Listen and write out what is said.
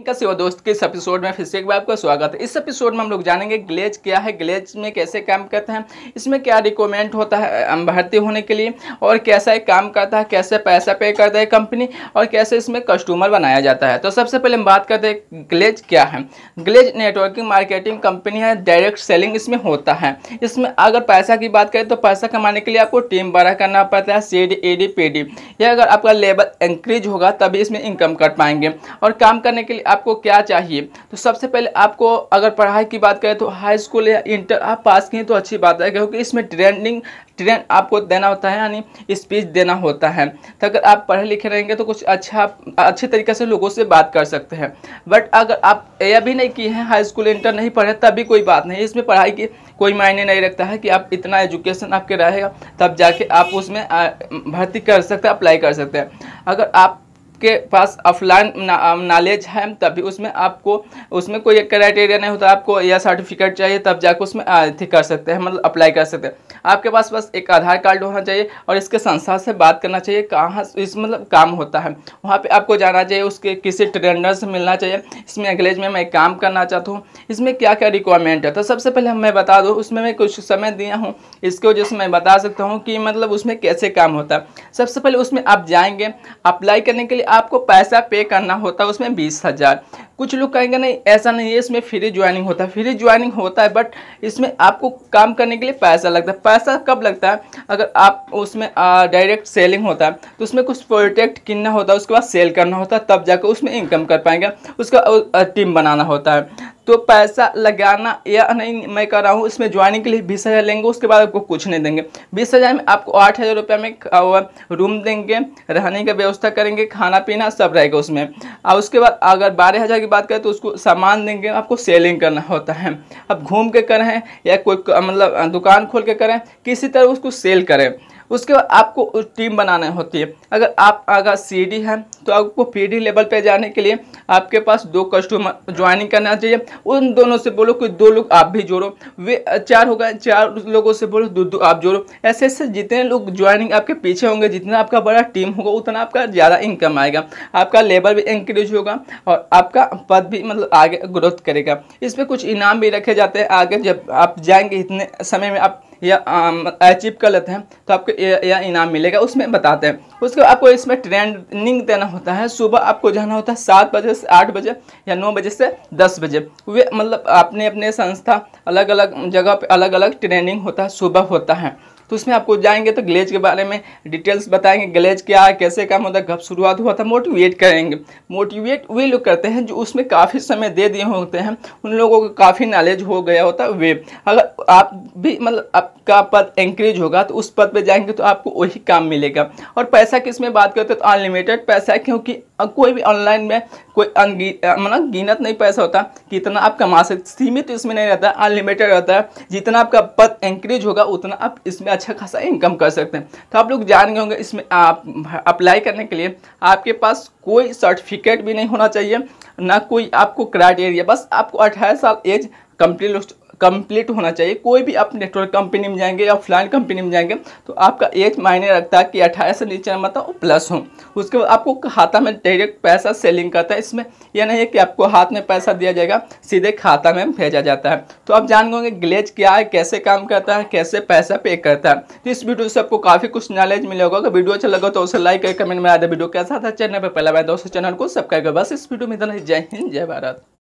का सेवा दोस्त के इस एपिसोड में फिर से एक बार आपका स्वागत है इस एपिसोड में हम लोग जानेंगे ग्लेज क्या है ग्लेज में कैसे काम करते हैं इसमें क्या रिकॉमेंट होता है भर्ती होने के लिए और कैसा एक काम करता है कैसे पैसा पे करता है कंपनी और कैसे इसमें कस्टमर बनाया जाता है तो सबसे पहले हम बात करते हैं ग्लेज क्या है ग्लेज नेटवर्किंग मार्केटिंग कंपनी है डायरेक्ट सेलिंग इसमें होता है इसमें अगर पैसा की बात करें तो पैसा कमाने के लिए आपको टीम बड़ा करना पड़ता है C D D P D या अगर आपका लेवल इंक्रीज होगा तभी इसमें इनकम कर पाएंगे और काम करने के लिए आपको क्या चाहिए तो सबसे पहले आपको अगर पढ़ाई की बात करें तो हाई स्कूल या इंटर आप पास किए तो अच्छी बात है क्योंकि इसमें ट्रेंडिंग ट्रेंड आपको देना होता है यानी स्पीच देना होता है तो अगर आप पढ़े लिखे रहेंगे तो कुछ अच्छा अच्छे तरीके से लोगों से बात कर सकते हैं बट अगर आप यह भी नहीं किए हैं हाई स्कूल इंटर नहीं पढ़े तब भी कोई बात नहीं इसमें पढ़ाई की कोई मायने नहीं रखता है कि आप इतना एजुकेशन आपके रहेगा तब जाके आप उसमें भर्ती कर सकते हैं अप्लाई कर सकते हैं अगर आप आपके पास ऑफलाइन नॉलेज है तभी उसमें आपको उसमें कोई क्राइटेरिया नहीं होता आपको या सर्टिफिकेट चाहिए तब जाकर उसमें अथी कर सकते हैं मतलब अप्लाई कर सकते हैं आपके पास बस एक आधार कार्ड होना चाहिए और इसके संस्था से बात करना चाहिए कहाँ इस मतलब काम होता है वहाँ पर आपको जाना चाहिए उसके किसी ट्रेनर से मिलना चाहिए इसमें अंग्रेज में मैं काम करना चाहता हूँ इसमें क्या क्या रिक्वायरमेंट है तो सबसे पहले हम मैं बता दूँ उसमें मैं कुछ समय दिया हूँ इसके वजह से मैं बता सकता हूँ कि मतलब उसमें कैसे काम होता है सबसे पहले उसमें आप जाएंगे अप्लाई करने के लिए आपको पैसा पे करना होता है उसमें बीस हज़ार कुछ लोग कहेंगे नहीं ऐसा नहीं है इसमें फ्री ज्वाइनिंग होता है फ्री ज्वाइनिंग होता है बट इसमें आपको काम करने के लिए पैसा लगता है पैसा कब लगता है अगर आप उसमें डायरेक्ट सेलिंग होता है तो उसमें कुछ प्रोडक्ट किनना होता है उसके बाद सेल करना होता है तब जाकर उसमें इनकम कर पाएंगे उसका टीम बनाना होता है तो पैसा लगाना या नहीं मैं कर रहा हूँ इसमें ज्वाइनिंग के लिए बीस हज़ार लेंगे उसके बाद आपको कुछ नहीं देंगे बीस हज़ार में आपको आठ हज़ार रुपये में रूम देंगे रहने का व्यवस्था करेंगे खाना पीना सब रहेगा उसमें और उसके बाद अगर बारह हज़ार की बात करें तो उसको सामान देंगे आपको सेलिंग करना होता है अब घूम के करें या कोई मतलब दुकान खोल के करें किसी तरह उसको सेल करें उसके बाद आपको टीम बनाना होती है अगर आप अगर सी डी है तो आपको पी डी लेवल पर जाने के लिए आपके पास दो कस्टमर ज्वाइनिंग करना चाहिए उन दोनों से बोलो कि दो लोग आप भी जोड़ो वे चार होगा चार लोगों से बोलो दो दो आप जोड़ो ऐसे ऐसे जितने लोग ज्वाइनिंग आपके पीछे होंगे जितना आपका बड़ा टीम होगा उतना आपका ज़्यादा इनकम आएगा आपका लेबर भी इंक्रीज होगा और आपका पद भी मतलब आगे ग्रोथ करेगा इस पर कुछ इनाम भी रखे जाते हैं आगे जब आप जाएंगे इतने समय में आप या अचीव कर लेते हैं तो आपको यह इनाम मिलेगा उसमें बताते हैं उसके बाद आपको इसमें ट्रेनिंग देना होता है सुबह आपको जाना होता है सात बजे से आठ बजे या नौ बजे से दस बजे वे मतलब अपने अपने संस्था अलग अलग जगह पर अलग अलग ट्रेनिंग होता है सुबह होता है तो उसमें आपको जाएंगे तो ग्लेज के बारे में डिटेल्स बताएंगे ग्लेज क्या है कैसे काम होता है कब शुरुआत हुआ था मोटिवेट करेंगे मोटिवेट वे लोग करते हैं जो उसमें काफ़ी समय दे दिए होते हैं उन लोगों को काफ़ी नॉलेज हो गया होता है वे अगर आप भी मतलब आपका पद इंक्रीज होगा तो उस पद पर जाएंगे तो आपको वही काम मिलेगा और पैसा किस में बात करते हैं तो अनलिमिटेड पैसा है क्योंकि और कोई भी ऑनलाइन में कोई मतलब गिनत नहीं पैसा होता कितना आप कमा सकते सीमित इसमें नहीं रहता अनलिमिटेड रहता है जितना आपका पद इंक्रीज होगा उतना आप इसमें अच्छा खासा इनकम कर सकते हैं तो आप लोग जान गए होंगे इसमें आप अप्लाई करने के लिए आपके पास कोई सर्टिफिकेट भी नहीं होना चाहिए ना कोई आपको क्राइटेरिया बस आपको अट्ठारह साल एज कंप्लीट कंप्लीट होना चाहिए कोई भी आप नेटवर्क कंपनी में जाएंगे या ऑफलाइन कंपनी में जाएंगे तो आपका एज मायने रखता है कि अठारह से नीचे मतलब प्लस हो उसके बाद आपको खाता में डायरेक्ट पैसा सेलिंग करता है इसमें यह नहीं है कि आपको हाथ में पैसा दिया जाएगा सीधे खाता में भेजा जाता है तो आप जान गए ग्लेज क्या है कैसे काम करता है कैसे पैसा पे करता है तो इस वीडियो से आपको काफ़ी कुछ नॉलेज मिले होगा अगर वीडियो अच्छा लगा तो उसे लाइक कमेंट में आधा वीडियो कैसा था चैनल पर पहला बार दोस्तों चैनल को सब्सक्राइब कर बस इस वीडियो में इतना जय हिंद जय भारत